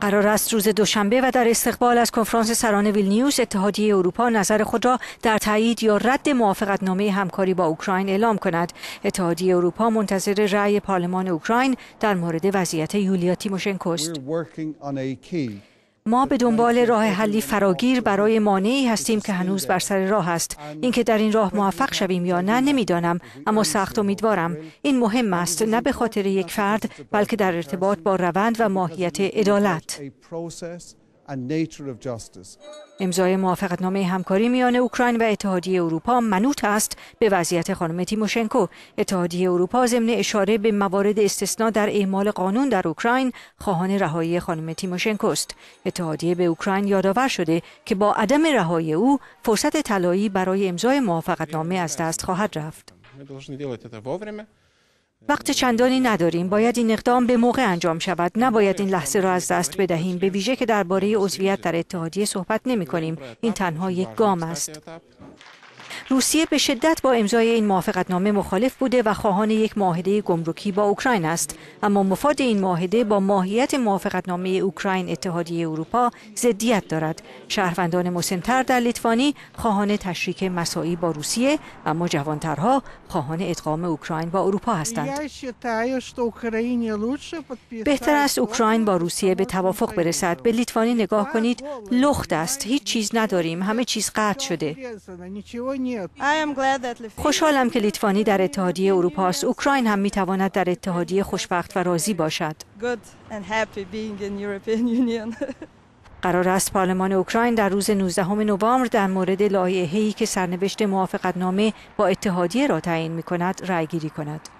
قرار است روز دوشنبه و در استقبال از کنفرانس سران ویلنیوس اتحادیه اروپا نظر خود را در تایید یا رد موافقت نامه همکاری با اوکراین اعلام کند اتحادیه اروپا منتظر رأی پارلمان اوکراین در مورد وضعیت یولیا تیموشنکو است ما به دنبال راه حلی فراگیر برای مانعی هستیم که هنوز بر سر راه است اینکه در این راه موفق شویم یا نه نمیدانم اما سخت امیدوارم این مهم است نه به خاطر یک فرد بلکه در ارتباط با روند و ماهیت عدالت امضای موافقتنامه همکاری میان اوکراین و اتحادیه اروپا منوط است به وضعیت خانم تیموشنکو اتحادیه اروپا ضمن اشاره به موارد استثنا در اعمال قانون در اوکراین خواهان رهایی خانم تیموشنکو است اتحادیه به اوکراین یادآور شده که با عدم رهایی او فرصت طلایی برای امضای موافقتنامه از دست خواهد رفت وقت چندانی نداریم باید این اقدام به موقع انجام شود نباید این لحظه را از دست بدهیم به ویژه که درباره عضویت در اتحادیه صحبت نمی کنیم این تنها یک گام است روسیه به شدت با امضای این موافقتنامه مخالف بوده و خواهان یک معاهده گمرکی با اوکراین است اما مفاد این معاهده با ماهیت موافقتنامه اوکراین اتحادیه اروپا ضدیت دارد شهروندان مسنتر در لیتوانی خواهان تشریک مساعی با روسیه اما جوانترها خواهان ادغام اوکراین با اروپا هستند بهتر است اوکراین با روسیه به توافق برسد به لیتوانی نگاه کنید لخت است هیچ چیز نداریم همه چیز قطع شده خوشحالم که لیتوانی در اتحادیه اروپا است. اوکراین هم میتواند در اتحادیه خوشبخت و راضی باشد. قرار است پارلمان اوکراین در روز 19 نوامبر در مورد لایحه‌ای که سرنوشت موافقتنامه با اتحادیه را تعیین می کند گیری کند.